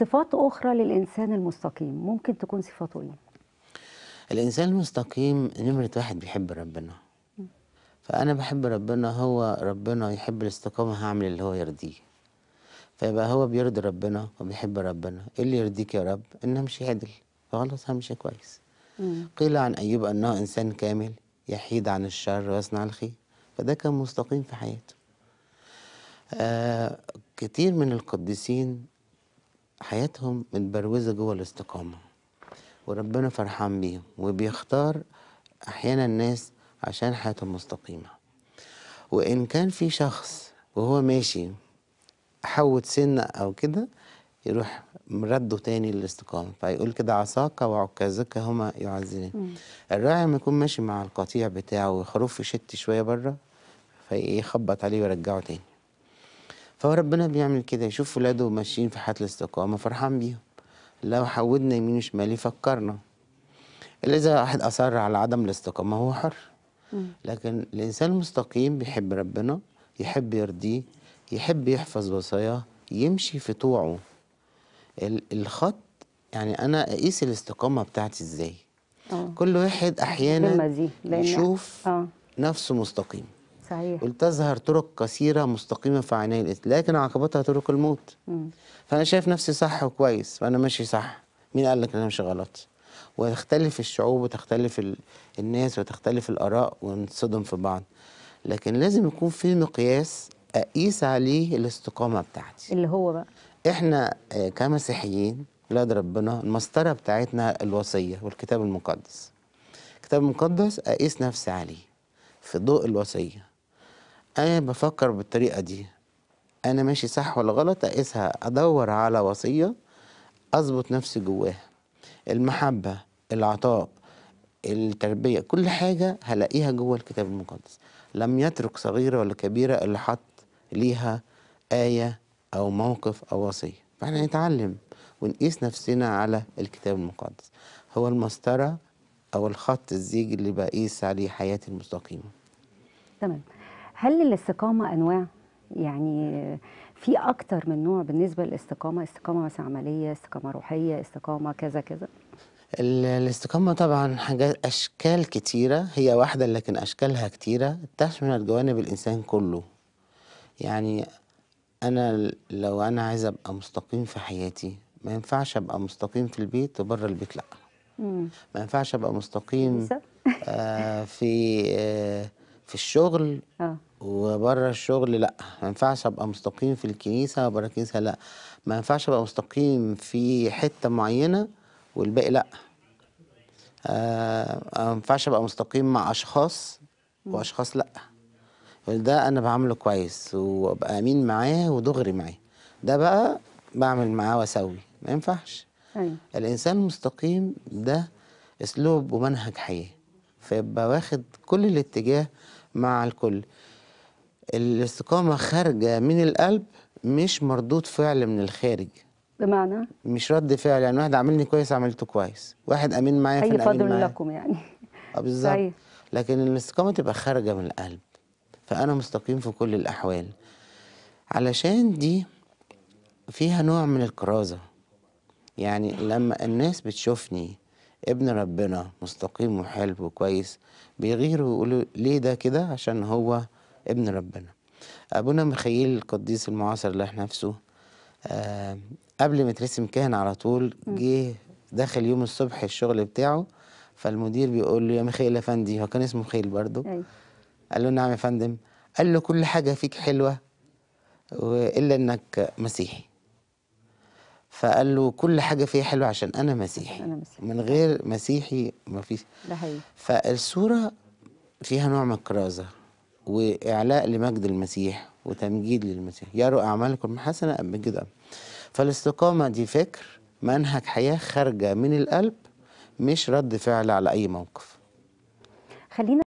صفات أخرى للإنسان المستقيم ممكن تكون صفاته إيه؟ الإنسان المستقيم نمرة واحد بيحب ربنا فأنا بحب ربنا هو ربنا يحب الاستقامة هعمل اللي هو يرضيه فيبقى هو بيرضي ربنا وبيحب ربنا ايه اللي يرضيك يا رب ان امشي عدل فخلاص همشي كويس مم. قيل عن ايوب انه انسان كامل يحيد عن الشر ويصنع الخير فده كان مستقيم في حياته آه كتير من القديسين حياتهم متبروزة جوه الاستقامة وربنا فرحان بيهم وبيختار أحيانا الناس عشان حياتهم مستقيمة وإن كان في شخص وهو ماشي حوت سنة أو كده يروح مرده تاني للاستقامة فيقول كده عصاك وعكازك هما يعزلان الراعي لما يكون ماشي مع القطيع بتاعه ويخرف شت شوية بره فيخبط عليه ويرجعه تاني فهو ربنا بيعمل كده يشوف ولاده ماشيين في حياه الاستقامة فرحان بيهم لو حودنا يمين وشمال يفكرنا اللي إذا واحد أصر على عدم الاستقامة هو حر لكن الإنسان المستقيم بيحب ربنا يحب يرضيه يحب يحفظ وصاياه يمشي في طوعه الخط يعني أنا أقيس الاستقامة بتاعتي إزاي آه. كل واحد أحيانا يشوف آه. نفسه مستقيم صحيح تزهر طرق كثيره مستقيمه في عيني لكن عاقبتها طرق الموت مم. فانا شايف نفسي صح وكويس فانا ماشي صح مين قال لك انا ماشي غلط وتختلف الشعوب وتختلف الناس وتختلف الاراء ونصدم في بعض لكن لازم يكون في مقياس اقيس عليه الاستقامه بتاعتي اللي هو بقى احنا آه، كمسيحيين ولاد ربنا المسطره بتاعتنا الوصيه والكتاب المقدس الكتاب المقدس اقيس نفسي عليه في ضوء الوصيه أنا بفكر بالطريقة دي أنا ماشي صح ولا غلط أقيسها أدور على وصية أظبط نفسي جواها المحبة العطاء التربية كل حاجة هلاقيها جوه الكتاب المقدس لم يترك صغيرة ولا كبيرة إلا حط ليها آية أو موقف أو وصية فإحنا نتعلم ونقيس نفسنا على الكتاب المقدس هو المسطرة أو الخط الزيج اللي بقيس عليه حياتي المستقيمة تمام هل الاستقامه انواع يعني في اكتر من نوع بالنسبه للاستقامه استقامه مثلا عمليه استقامه روحيه استقامه كذا كذا الاستقامة طبعا حاجات أشكال كتيرة هي واحدة لكن أشكالها كتيرة تشمل جوانب الإنسان كله يعني أنا لو أنا عايز أبقى مستقيم في حياتي ما ينفعش أبقى مستقيم في البيت وبره البيت لأ ما ينفعش أبقى مستقيم آه في آه في الشغل آه. وبره الشغل لا ما ينفعش ابقى مستقيم في الكنيسه وبره الكنيسه لا ما ينفعش ابقى مستقيم في حته معينه والباقي لا آه ما ينفعش ابقى مستقيم مع اشخاص واشخاص لا ده انا بعمله كويس وابقى امين معاه ودغري معاه ده بقى بعمل معاه واسوي ما ينفعش أي. أيوة. الانسان المستقيم ده اسلوب ومنهج حياه فيبقى واخد كل الاتجاه مع الكل الاستقامة خارجة من القلب مش مردود فعل من الخارج بمعنى مش رد فعل يعني واحد عاملني كويس عملته كويس واحد امين معايا اي فضل لكم يعني اه بالظبط لكن الاستقامه تبقى خارجه من القلب فانا مستقيم في كل الاحوال علشان دي فيها نوع من الكرازه يعني لما الناس بتشوفني ابن ربنا مستقيم وحلو وكويس بيغيروا ويقولوا ليه ده كده عشان هو ابن ربنا أبونا ميخائيل القديس المعاصر اللي احنا نفسه آه، قبل ما يترسم كاهن على طول جه دخل يوم الصبح الشغل بتاعه فالمدير بيقول له يا ميخائيل افندي هو كان اسمه مخيل برضه أيوة. قال له نعم يا فندم قال له كل حاجه فيك حلوه الا انك مسيحي فقال له كل حاجه فيها حلوه عشان انا مسيحي أنا مسيحي. من غير مسيحي مفيش ده حقيقي فالصوره فيها نوع من الكرازه وإعلاء لمجد المسيح وتمجيد للمسيح يروا أعمالكم حسنة أم مجد أم فالاستقامة دي فكر منهج حياة خارجة من القلب مش رد فعل على أي موقف خلينا